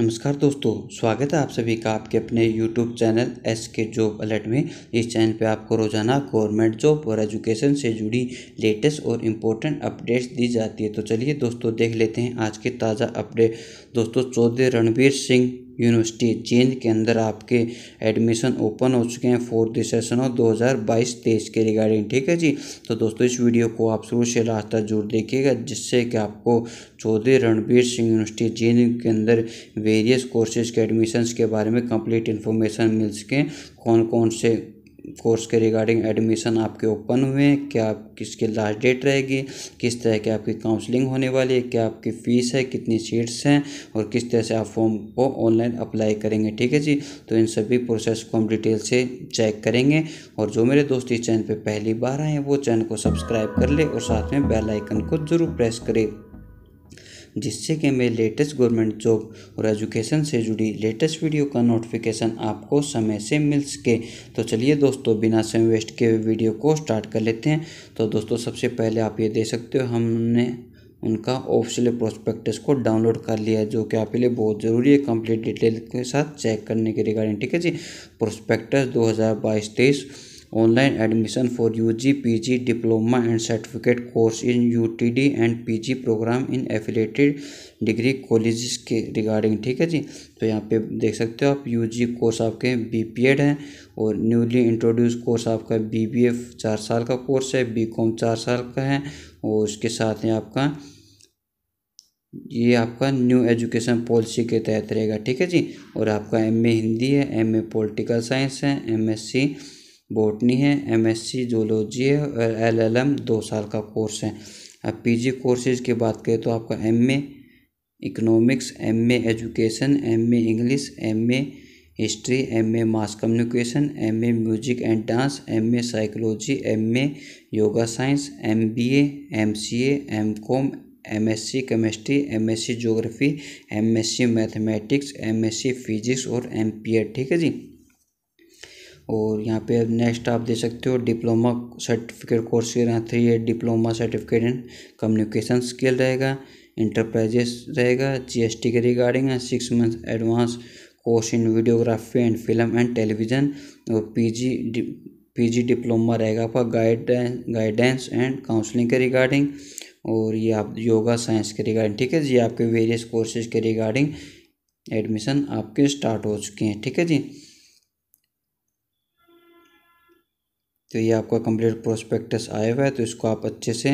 नमस्कार दोस्तों स्वागत है आप सभी का आपके अपने YouTube channel S K job alert में इस चैनल पे आपको रोजाना गवर्नमेंट जॉब और एजुकेशन से जुड़ी लेटेस्ट और इम्पोर्टेंट अपडेट्स दी जाती है तो चलिए दोस्तों देख लेते हैं आज के ताज़ा अपडेट दोस्तों चौधरी रणवीर सिंह यूनिवर्सिटी चेंज के अंदर आपके एडमिशन ओपन हो चुके हैं फोर्थ सेशन और दो हज़ार बाईस तेईस के रिगार्डिंग ठीक है जी तो दोस्तों इस वीडियो को आप शुरू से लास्ट तक जरूर देखिएगा जिससे कि आपको चौधरी रणबीर सिंह यूनिवर्सिटी जेंद के अंदर वेरियस कोर्सेज के एडमिशन्स के बारे में कंप्लीट इन्फॉर्मेशन मिल सकें कौन कौन से कोर्स के रिगार्डिंग एडमिशन आपके ओपन हुए हैं क्या आप किसके लास्ट डेट रहेगी किस तरह की आपकी काउंसलिंग होने वाली है क्या आपकी फ़ीस है कितनी सीट्स हैं और किस तरह से आप फॉर्म को ऑनलाइन अप्लाई करेंगे ठीक है जी तो इन सभी प्रोसेस को हम डिटेल से चेक करेंगे और जो मेरे दोस्त इस चैनल पर पहली बार आए हैं वो चैनल को सब्सक्राइब कर ले और साथ में बेलाइकन को ज़रूर प्रेस करें जिससे कि मैं लेटेस्ट गवर्नमेंट जॉब और एजुकेशन से जुड़ी लेटेस्ट वीडियो का नोटिफिकेशन आपको समय से मिल सके तो चलिए दोस्तों बिना समय वेस्ट के वीडियो को स्टार्ट कर लेते हैं तो दोस्तों सबसे पहले आप ये दे सकते हो हमने उनका ऑफिशियल प्रोस्पेक्टस को डाउनलोड कर लिया है जो कि आपके लिए बहुत ज़रूरी है कंप्लीट डिटेल के साथ चेक करने के रिगार्डिंग ठीक है जी प्रोस्पेक्टस दो हज़ार online admission for U G P G diploma and certificate course in U T D and P G program in affiliated degree college के रिगार्डिंग ठीक है जी तो यहाँ पे देख सकते हो आप यू जी कोर्स आपके बी पी एड हैं और न्यूली इंट्रोड्यूस कोर्स आपका बी बी एफ चार साल का कोर्स है बी कॉम चार साल का है और उसके साथ ही आपका ये आपका न्यू एजुकेशन पॉलिसी के तहत रहेगा ठीक है जी और आपका एम ए हिंदी है एम ए पोलिटिकल साइंस है एम एस सी बोटनी है एमएससी जूलॉजी है और एलएलएम दो साल का कोर्स है अब पीजी कोर्सेज की बात करें तो आपका MA economics MA education MA English MA history M A mass communication M A music and dance M A psychology M A yoga science M B M C M com M S C chemistry M S C geography M S C mathematics M S C physics और M P Ed ठीक है जी और यहाँ पे next आप दे सकते हो डिप्लोमा सर्टिफिकेट कोर्स के रहा three year diploma certificate in communication skill रहेगा इंटरप्राइजेस रहेगा जीएसटी के रिगार्डिंग है six month advance course in videography and film and television और पीजी पीजी डिप्लोमा रहेगा आपका गाइड गाइडेंस एंड काउंसलिंग के रिगार्डिंग और ये आप योगा साइंस के रिगार्डिंग ठीक है जी आपके वेरियस कोर्सेज के रिगार्डिंग एडमिशन आपके स्टार्ट हो चुके हैं ठीक है जी तो ये आपका कंप्लीट प्रोस्पेक्टस आया हुआ है तो इसको आप अच्छे से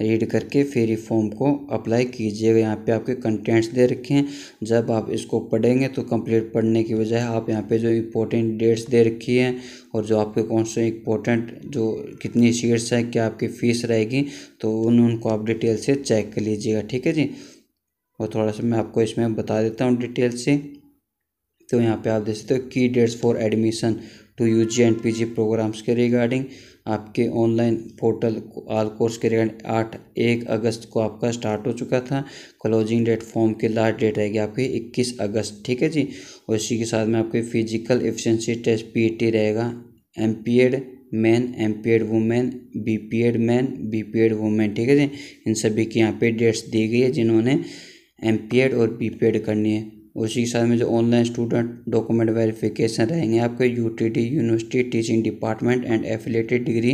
रीड करके फिर ये फॉर्म को अप्लाई कीजिएगा यहाँ पे आपके कंटेंट्स दे रखे हैं जब आप इसको पढ़ेंगे तो कंप्लीट पढ़ने की बजाय आप यहाँ पे जो इम्पोर्टेंट डेट्स दे रखी हैं और जो आपके कौन से इम्पोर्टेंट जो कितनी शीट्स हैं क्या आपकी फ़ीस रहेगी तो उन उनको आप डिटेल से चेक कर लीजिएगा ठीक है जी और थोड़ा सा मैं आपको इसमें बता देता हूँ डिटेल से तो यहाँ पे आप देख सकते हो की dates for admission to U G and P G programs के रिगार्डिंग आपके ऑनलाइन पोर्टल आल कोर्स के रिगार्डिंग आठ एक अगस्त को आपका स्टार्ट हो चुका था क्लोजिंग डेट फॉर्म की लास्ट डेट रहेगी आपकी इक्कीस अगस्त ठीक है जी और इसी के साथ में आपके physical efficiency test P T रहेगा M P Ed man M P Ed women B P Ed man B P Ed women ठीक है जी इन सभी की यहाँ पे डेट्स दी गई है जिन्होंने एम पी एड और बी पी एड करनी है उसी के साथ में जो ऑनलाइन स्टूडेंट डॉक्यूमेंट वेरिफिकेशन रहेंगे आपके u university teaching department and affiliated degree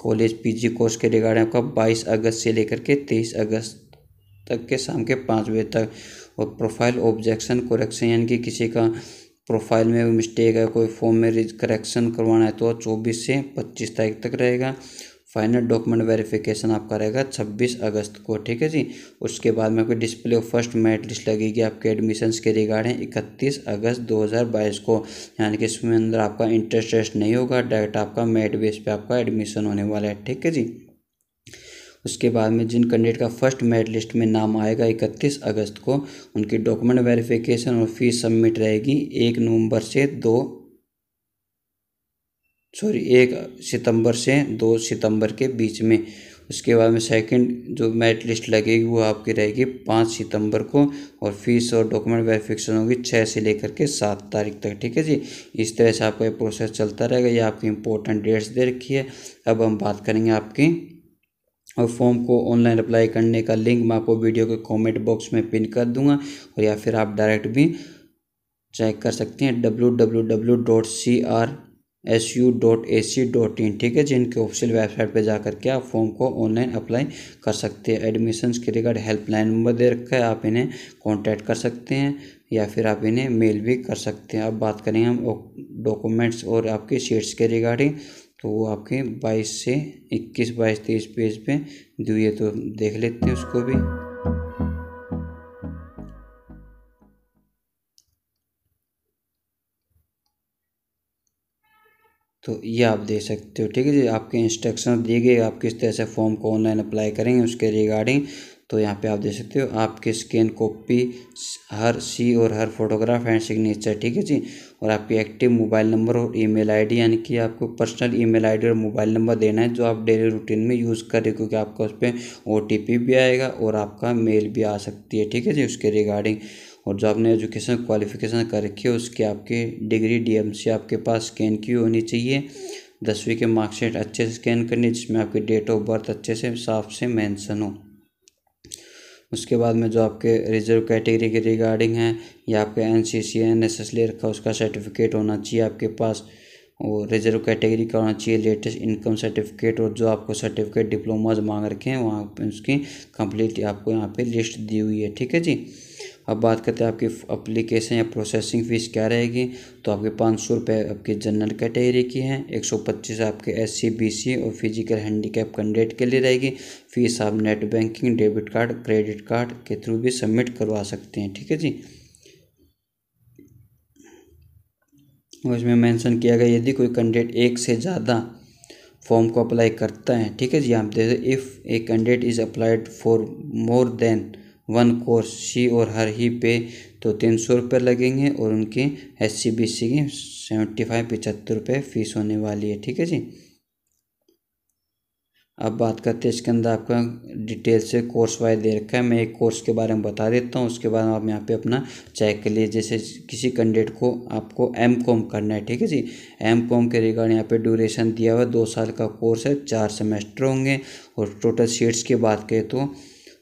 college PG course के रिगार्डिंग आपका 22 अगस्त से लेकर के 23 अगस्त तक के शाम के पाँच बजे तक और प्रोफाइल ऑब्जेक्शन करेक्शन यानी कि किसी का प्रोफाइल में मिस्टेक है कोई फॉर्म में करेक्शन करवाना है तो चौबीस से पच्चीस तारीख तक रहेगा फाइनल डॉक्यूमेंट वेरिफिकेशन आपका रहेगा 26 अगस्त को ठीक है जी उसके बाद में आपकी display of first merit list लगेगी आपके एडमिशन के रिगार्डिंग इकतीस अगस्त 2022 को यानी कि इसमें अंदर आपका इंटरेस्ट रेस्ट नहीं होगा डायरेक्ट आपका मेरिट बेस पे आपका एडमिशन होने वाला है ठीक है जी उसके बाद में जिन कैंडिडेट का फर्स्ट मेरिट लिस्ट में नाम आएगा 31 अगस्त को उनकी डॉक्यूमेंट वेरिफिकेशन और फीस सबमिट रहेगी एक नवंबर से दो सॉरी एक सितंबर से दो सितंबर के बीच में उसके बाद में सेकंड जो मेरिट लिस्ट लगेगी वो आपकी रहेगी पाँच सितंबर को और फीस और डॉक्यूमेंट वेरिफिकेशन होगी छः से लेकर के सात तारीख तक ठीक है जी इस तरह से आपका ये प्रोसेस चलता रहेगा ये आपकी इंपॉर्टेंट डेट्स दे रखी है अब हम बात करेंगे आपकी और फॉर्म को ऑनलाइन अप्लाई करने का लिंक मैं आपको वीडियो के कॉमेंट बॉक्स में पिन कर दूँगा और या फिर आप डायरेक्ट भी चेक कर सकते हैं W W W dot C R S U dot A C dot in ठीक है जिनके ऑफिशियल वेबसाइट पे जा करके आप फॉर्म को ऑनलाइन अप्लाई कर सकते हैं एडमिशन के रिगार्ड हेल्पलाइन नंबर दे रखा है आप इन्हें कॉन्टैक्ट कर सकते हैं या फिर आप इन्हें मेल भी कर सकते हैं अब बात करें हम डॉक्यूमेंट्स और आपके सीट्स के रिगार्डिंग तो वो आपके बाईस से इक्कीस बाईस तेईस पेज पर दिए तो देख लेते हैं उसको भी तो ये आप देख सकते हो ठीक है जी आपके इंस्ट्रक्शन दिए गए आप किस तरह से फॉर्म को ऑनलाइन अप्लाई करेंगे उसके रिगार्डिंग तो यहाँ पे आप देख सकते हो आपके स्कैन कॉपी हर सी और हर फोटोग्राफ एंड सिग्नेचर ठीक है जी और आपके एक्टिव मोबाइल नंबर और ईमेल आईडी यानी कि आपको पर्सनल ईमेल आईडी और मोबाइल नंबर देना है जो आप डेली रूटीन में यूज़ करें क्योंकि आपका उस पर ओ भी आएगा और आपका मेल भी आ सकती है ठीक है जी उसके रिगार्डिंग और जो आपने एजुकेशन क्वालिफिकेशन कर रखी है उसकी आपकी डिग्री डीएमसी आपके पास स्कैन की होनी चाहिए दसवीं के मार्कशीट अच्छे से स्कैन करनी जिसमें आपकी डेट ऑफ बर्थ अच्छे से साफ से मेंशन हो उसके बाद में जो आपके रिजर्व कैटेगरी के रिगार्डिंग है या आपके N C C N S S ले रखा उसका सर्टिफिकेट होना चाहिए आपके पास और रिजर्व कैटेगरी का होना चाहिए लेटेस्ट इनकम सर्टिफिकेट और जो आपको सर्टिफिकेट डिप्लोमाज मांग रखे हैं वहाँ पर उसकी कंप्लीट आपको यहाँ पे लिस्ट दी हुई है ठीक है जी अब बात करते हैं आपकी अप्लीकेशन या प्रोसेसिंग फ़ीस क्या रहेगी तो आपके पाँच सौ रुपये आपके जनरल कैटेगरी की हैं एक सौ पच्चीस आपके एस सी बी सी और फिजिकल हैंडीकैप कैंडिडेट के लिए रहेगी फ़ीस आप net banking debit card credit card के थ्रू भी सबमिट करवा सकते हैं ठीक है जी और इसमें मैंसन किया गया यदि कोई कैंडिडेट एक से ज़्यादा फॉर्म को अप्लाई करता है ठीक है जी आप देखते if a candidate is applied for more than one course सी और हर ही पे तो तीन सौ रुपये लगेंगे और उनकी एस सी बी सी की सेवेंटी फाइव पचहत्तर रुपये फीस होने वाली है ठीक है जी अब बात करते हैं इसके अंदर आपका डिटेल से कोर्स वाइज दे रखा है मैं एक कोर्स के बारे में बता देता हूँ उसके बाद आप यहाँ पे अपना चेक कर लिए जैसे किसी कैंडिडेट को आपको एम कॉम करना है ठीक है जी एम कॉम के रिगार्ड यहाँ पे ड्यूरेशन दिया हुआ है दो साल का कोर्स है चार सेमेस्टर होंगे और टोटल सीट्स की बात करें तो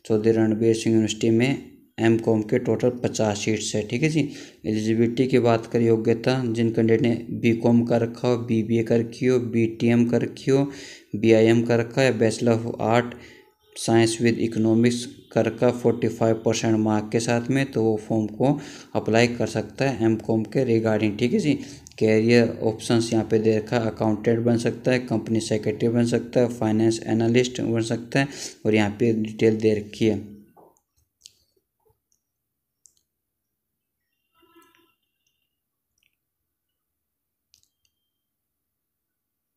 चौधरी रणबीर सिंह यूनिवर्सिटी में एम कॉम के टोटल पचास सीट्स है ठीक है जी एलिजिबिलिटी की बात करें योग्यता जिन कैंडिडेट ने बी कॉम कर रखा हो बी बी ए कर रखी हो बी टी एम कर रखी हो बी आई एम कर रखा है bachelor of art science with economics कर रखा फोर्टी फाइव परसेंट मार्क के साथ में तो वो फॉर्म को अप्लाई कर सकता है एम कॉम के रिगार्डिंग ठीक है जी कैरियर ऑप्शंस यहाँ पे दे रखा है अकाउंटेंट बन सकता है कंपनी सेक्रेटरी बन सकता है फाइनेंस एनालिस्ट बन सकता है और यहाँ पे डिटेल दे रखी है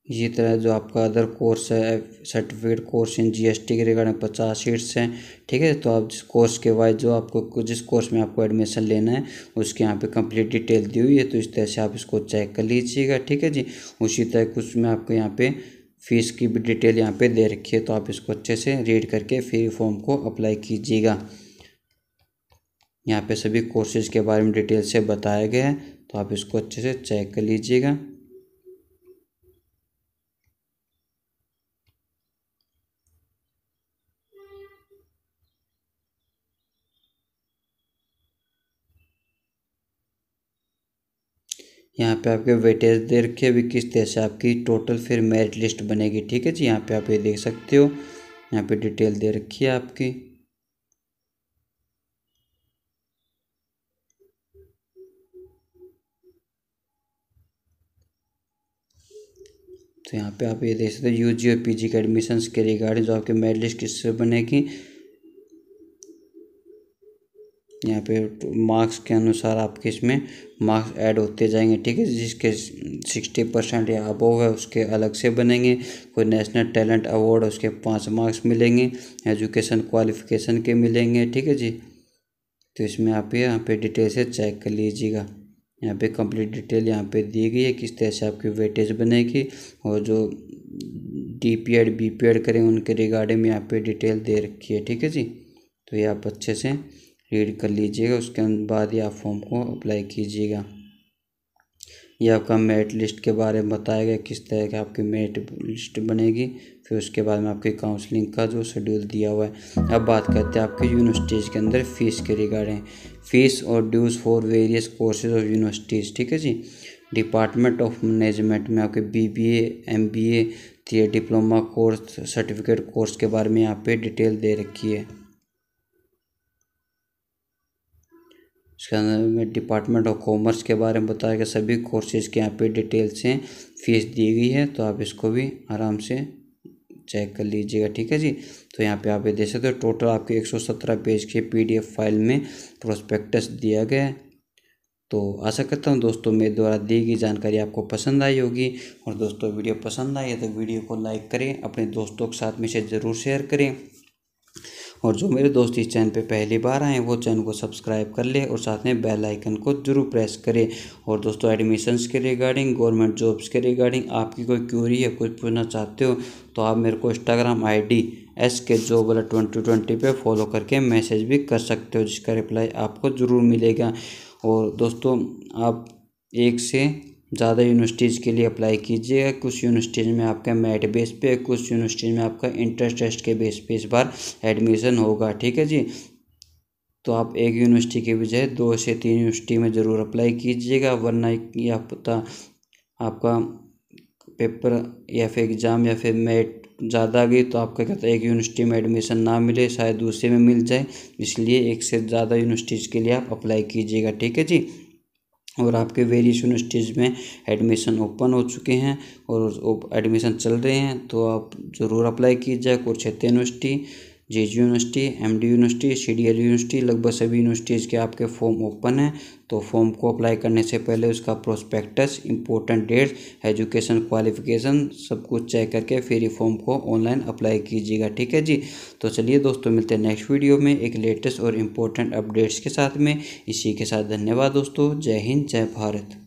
इसी तरह जो आपका अदर कोर्स है सर्टिफिकेट कोर्स इन जीएसटी के रिगार्डिंग पचास सीट्स हैं ठीक है तो आप जिस कोर्स के वाइज जो आपको जिस कोर्स में आपको एडमिशन लेना है उसके यहाँ पे कंप्लीट डिटेल दी हुई है तो इस तरह से आप इसको चेक कर लीजिएगा ठीक है जी उसी तरह कुछ मैं आपको यहाँ पे फीस की भी डिटेल यहाँ पर दे रखी है तो आप इसको अच्छे से रीड करके फिर फॉर्म को अप्लाई कीजिएगा यहाँ पर सभी कोर्सेज के बारे में डिटेल से बताया गया है तो आप इसको अच्छे से चेक कर लीजिएगा यहाँ पे आपके वेटेज दे रखे हैं भी किस तरह से आपकी टोटल फिर मेरिट लिस्ट बनेगी ठीक है जी यहाँ पे आप ये देख सकते हो यहाँ पे डिटेल दे रखी है आपकी तो यहाँ पे आप ये देख सकते हो यू जी और पी जी के एडमिशन्स के रिगार्डिंग जो आपके मेरिट लिस्ट किससे बनेगी यहाँ पे मार्क्स के अनुसार आपके इसमें मार्क्स ऐड होते जाएंगे ठीक है जिसके सिक्सटी परसेंट या अबोव है उसके अलग से बनेंगे कोई नेशनल टैलेंट अवार्ड उसके पाँच मार्क्स मिलेंगे एजुकेशन क्वालिफिकेशन के मिलेंगे ठीक है जी तो इसमें आप यहाँ पे डिटेल से चेक कर लीजिएगा यहाँ पे कंप्लीट डिटेल यहाँ पे दी गई है किस तरह से आपकी वेटेज बनेगी और जो D P Ed B P Ed करें उनके रिगार्डिंग में यहाँ पे डिटेल दे रखी है ठीक है जी तो ये आप अच्छे से रीड कर लीजिएगा उसके बाद ही आप फॉर्म को अप्लाई कीजिएगा यह आपका मेरिट लिस्ट के बारे में बताएगा किस तरह की आपकी मेरिट लिस्ट बनेगी फिर उसके बाद में आपकी काउंसलिंग का जो शेड्यूल दिया हुआ है अब बात करते हैं आपकी यूनिवर्सिटीज़ के अंदर फ़ीस के रिगार्डिंग फ़ीस और dues for various courses of universities ठीक है जी डिपार्टमेंट ऑफ मैनेजमेंट में आपके B B A M B A diploma course certificate course के बारे में यहाँ पे डिटेल दे रखी है उसके अंदर में डिपार्टमेंट ऑफ कॉमर्स के बारे में बताया गया सभी कोर्सेज के यहाँ पे डिटेल्स से फीस दी गई है तो आप इसको भी आराम से चेक कर लीजिएगा ठीक है जी तो यहाँ पे आप ये देख सकते हो टोटल आपके 117 पेज के पीडीएफ फाइल में प्रोस्पेक्टस दिया गया है तो आशा करता हूँ दोस्तों मेरे द्वारा दी गई जानकारी आपको पसंद आई होगी और दोस्तों वीडियो पसंद आई है तो वीडियो को लाइक करें अपने दोस्तों के साथ में इसे ज़रूर शेयर करें और जो मेरे दोस्त इस चैनल पे पहली बार आए वो चैनल को सब्सक्राइब कर ले और साथ में बेल आइकन को जरूर प्रेस करें और दोस्तों एडमिशन्स के रिगार्डिंग गवर्नमेंट जॉब्स के रिगार्डिंग आपकी कोई क्यूरी या कुछ पूछना चाहते हो तो आप मेरे को इंस्टाग्राम आई डी एस के जो बोला ट्वेंटी ट्वेंटी पे फॉलो करके मैसेज भी कर सकते हो जिसका रिप्लाई आपको ज़रूर मिलेगा और दोस्तों आप एक से ज़्यादा यूनिवर्सिटीज़ के लिए अप्लाई कीजिएगा कुछ यूनिवर्सिटीज़ में आपका मेरिट बेस पे कुछ यूनिवर्सिटीज़ में आपका इंट्रेंस टेस्ट के बेस पे इस बार एडमिशन होगा ठीक है जी तो आप एक यूनिवर्सिटी के बजाय दो से तीन यूनिवर्सिटी में ज़रूर अप्लाई कीजिएगा वरना या पता आपका पेपर या फिर एग्ज़ाम या फिर मेट ज़्यादा गई तो आपका कहता है एक यूनिवर्सिटी में एडमिशन ना मिले शायद दूसरे में मिल जाए इसलिए एक से ज़्यादा यूनिवर्सिटीज़ के लिए आप अप्लाई कीजिएगा ठीक है जी और आपके वेरिएशन स्टेज में एडमिशन ओपन हो चुके हैं और एडमिशन चल रहे हैं तो आप ज़रूर अप्लाई कीजिए Kurukshetra university J university M university C university लगभग सभी यूनिवर्सिटीज़ के आपके फॉर्म ओपन हैं तो फॉर्म को अप्लाई करने से पहले उसका prospectus important dates education qualification सब कुछ चेक करके फिर ये फॉर्म को ऑनलाइन अप्लाई कीजिएगा ठीक है जी तो चलिए दोस्तों मिलते हैं नेक्स्ट वीडियो में एक लेटेस्ट और इम्पोर्टेंट अपडेट्स के साथ में इसी के साथ धन्यवाद दोस्तों जय हिंद जय भारत